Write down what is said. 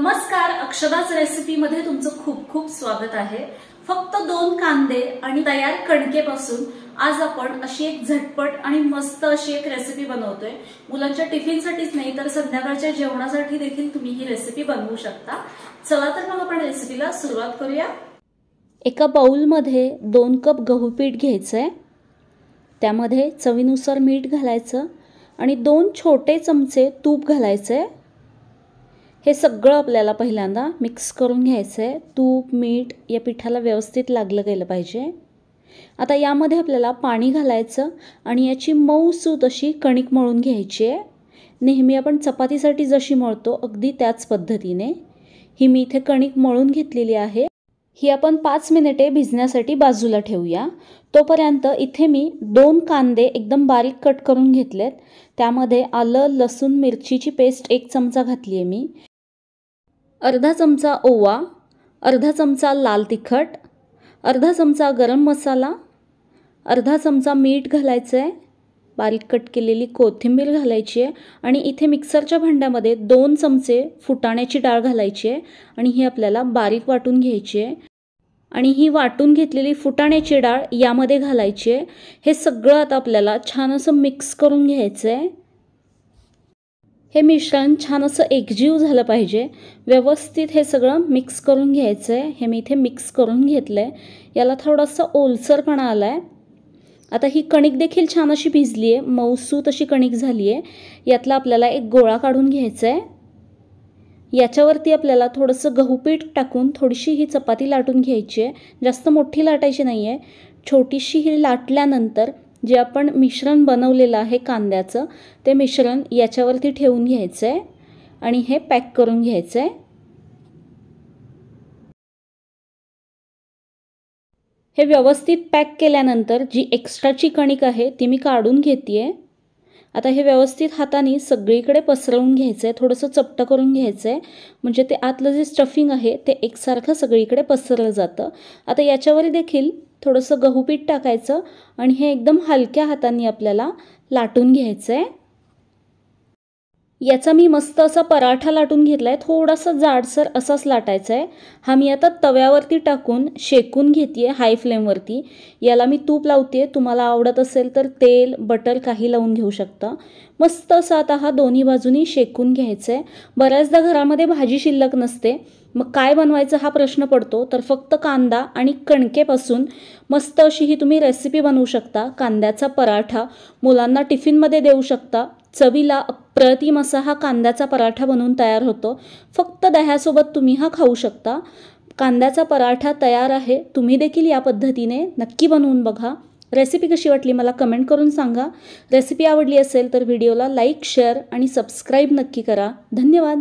नमस्कार अक्षदाच मध्ये तुमचं खूप खूप स्वागत आहे फक्त दोन कांदे आणि तयार कणकेपासून आज आपण अशी एक झटपट आणि मस्त अशी एक रेसिपी बनवतोय मुलांच्या टिफिनसाठीच नाही तर संध्याकाळच्या जेवणासाठी देखील तुम्ही ही रेसिपी बनवू शकता चला तर मग आपण रेसिपीला सुरुवात करूया एका बाऊलमध्ये दोन कप गहू पीठ घ्यायचंय त्यामध्ये चवीनुसार मीठ घालायचं आणि दोन छोटे चमचे तूप घालायचंय हे सगळं आपल्याला पहिल्यांदा मिक्स करून घ्यायचं आहे तूप मीठ या पिठाला व्यवस्थित लागलं गेलं पाहिजे आता यामध्ये आपल्याला पाणी घालायचं आणि याची मऊ मऊसूत अशी कणिक मळून घ्यायची आहे नेहमी आपण चपातीसाठी जशी मळतो अगदी त्याच पद्धतीने ही मी इथे कणिक मळून घेतलेली आहे ही आपण पाच मिनिटे भिजण्यासाठी बाजूला ठेवूया तोपर्यंत इथे मी दोन कांदे एकदम बारीक कट करून घेतलेत त्यामध्ये आलं लसूण मिरचीची पेस्ट एक चमचा घातली आहे मी अर्धा चमचा ओवा अर्धा चमचा लाल तिखट अर्धा चमचा गरम मसाला अर्धा चमचा मीठ घालायचं आहे बारीक कट केलेली कोथिंबीर घालायची आहे आणि इथे मिक्सरच्या भांड्यामध्ये दोन चमचे फुटाण्याची डाळ घालायची आहे आणि ही आपल्याला बारीक वाटून घ्यायची आहे आणि ही वाटून घेतलेली फुटाण्याची डाळ यामध्ये घालायची आहे हे सगळं आता आपल्याला छान असं मिक्स करून घ्यायचं आहे हे मिश्रण छान असं एकजीव झालं पाहिजे व्यवस्थित हे सगळं मिक्स करून घ्यायचं आहे हे मी इथे मिक्स करून घेतलं आहे याला थोडासा ओलसरपणा आला आहे आता ही कणिक देखील छान अशी भिजली आहे मऊसूत अशी कणिक झाली आहे यातला आपल्याला एक गोळा काढून घ्यायचा आहे याच्यावरती आपल्याला थोडंसं गहूपीठ टाकून थोडीशी ही चपाती लाटून घ्यायची आहे जास्त मोठी लाटायची नाही आहे छोटीशी ही लाटल्यानंतर जे आपण मिश्रण बनवलेलं आहे कांद्याचं ते मिश्रण याच्यावरती ठेवून घ्यायचं आहे आणि हे पॅक करून घ्यायचं आहे हे व्यवस्थित पॅक केल्यानंतर जी एक्स्ट्राची कणिक आहे ती मी काढून घेते आहे आता हे व्यवस्थित हाताने सगळीकडे पसरवून घ्यायचं आहे थोडंसं चपटं करून घ्यायचं आहे म्हणजे ते आतलं जे स्टफिंग आहे ते एकसारखं सगळीकडे पसरलं जातं आता याच्यावर देखील थोडंसं गहू पीठ टाकायचं आणि हे एकदम हलक्या हाताने आपल्याला लाटून घ्यायचं आहे याचा मी मस्त असा पराठा लाटून घेतला आहे थोडासा जाडसर असाच लाटायचा आहे हा मी आता तव्यावरती टाकून शेकून घेते आहे हाय फ्लेमवरती याला मी तूप लावते तुम्हाला आवडत असेल तर तेल बटर काही लावून घेऊ शकता मस्त असा आता हा दोन्ही बाजूनी शेकून घ्यायचा आहे बऱ्याचदा घरामध्ये भाजी शिल्लक नसते मग काय बनवायचं हा प्रश्न पडतो तर फक्त कांदा आणि कणकेपासून मस्त अशी ही तुम्ही रेसिपी बनवू शकता कांद्याचा पराठा मुलांना टिफिनमध्ये देऊ शकता चवीला अप्रतिम असा हा कांद्याचा पराठा बनवून तयार होतो फक्त दह्यासोबत तुम्ही हा खाऊ शकता कांद्याचा पराठा तयार आहे तुम्ही देखील या पद्धतीने नक्की बनवून बघा रेसिपी कशी वाटली मला कमेंट करून सांगा रेसिपी आवडली असेल तर व्हिडिओला लाईक शेअर आणि सबस्क्राईब नक्की करा धन्यवाद